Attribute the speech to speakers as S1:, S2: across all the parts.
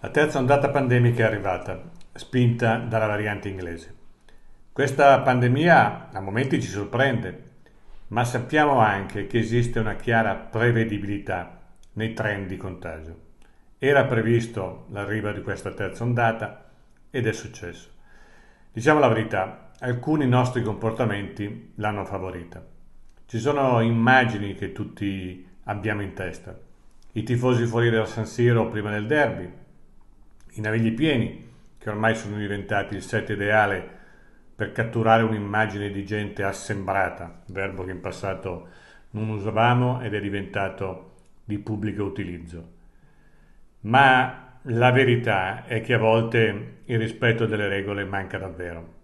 S1: La terza ondata pandemica è arrivata, spinta dalla variante inglese. Questa pandemia a momenti ci sorprende, ma sappiamo anche che esiste una chiara prevedibilità nei trend di contagio. Era previsto l'arrivo di questa terza ondata ed è successo. Diciamo la verità, alcuni nostri comportamenti l'hanno favorita. Ci sono immagini che tutti abbiamo in testa. I tifosi fuori dal San Siro prima del derby, i navigli pieni, che ormai sono diventati il set ideale per catturare un'immagine di gente assembrata, verbo che in passato non usavamo ed è diventato di pubblico utilizzo. Ma la verità è che a volte il rispetto delle regole manca davvero.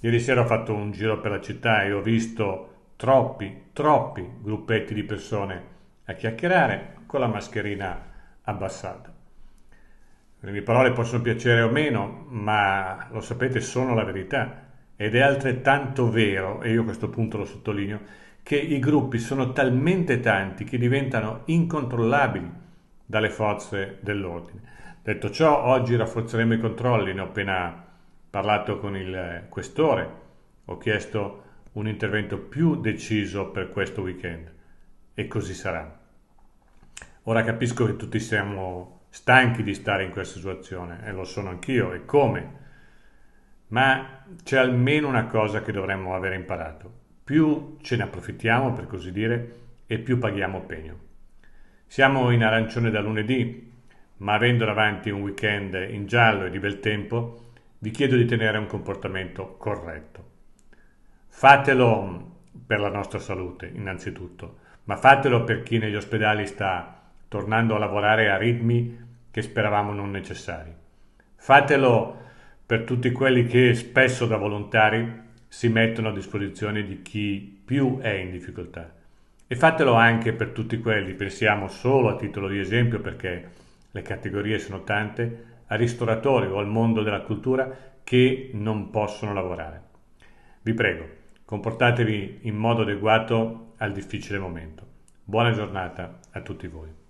S1: Ieri sera ho fatto un giro per la città e ho visto troppi, troppi gruppetti di persone a chiacchierare con la mascherina abbassata. Le mie parole possono piacere o meno, ma lo sapete, sono la verità. Ed è altrettanto vero, e io a questo punto lo sottolineo, che i gruppi sono talmente tanti che diventano incontrollabili dalle forze dell'ordine. Detto ciò, oggi rafforzeremo i controlli, ne ho appena parlato con il questore, ho chiesto un intervento più deciso per questo weekend e così sarà. Ora capisco che tutti siamo stanchi di stare in questa situazione, e lo sono anch'io, e come? Ma c'è almeno una cosa che dovremmo aver imparato. Più ce ne approfittiamo, per così dire, e più paghiamo pegno. Siamo in arancione da lunedì, ma avendo davanti un weekend in giallo e di bel tempo, vi chiedo di tenere un comportamento corretto. Fatelo per la nostra salute, innanzitutto, ma fatelo per chi negli ospedali sta tornando a lavorare a ritmi che speravamo non necessari. Fatelo per tutti quelli che spesso da volontari si mettono a disposizione di chi più è in difficoltà. E fatelo anche per tutti quelli, pensiamo solo a titolo di esempio perché le categorie sono tante, a ristoratori o al mondo della cultura che non possono lavorare. Vi prego, comportatevi in modo adeguato al difficile momento. Buona giornata a tutti voi.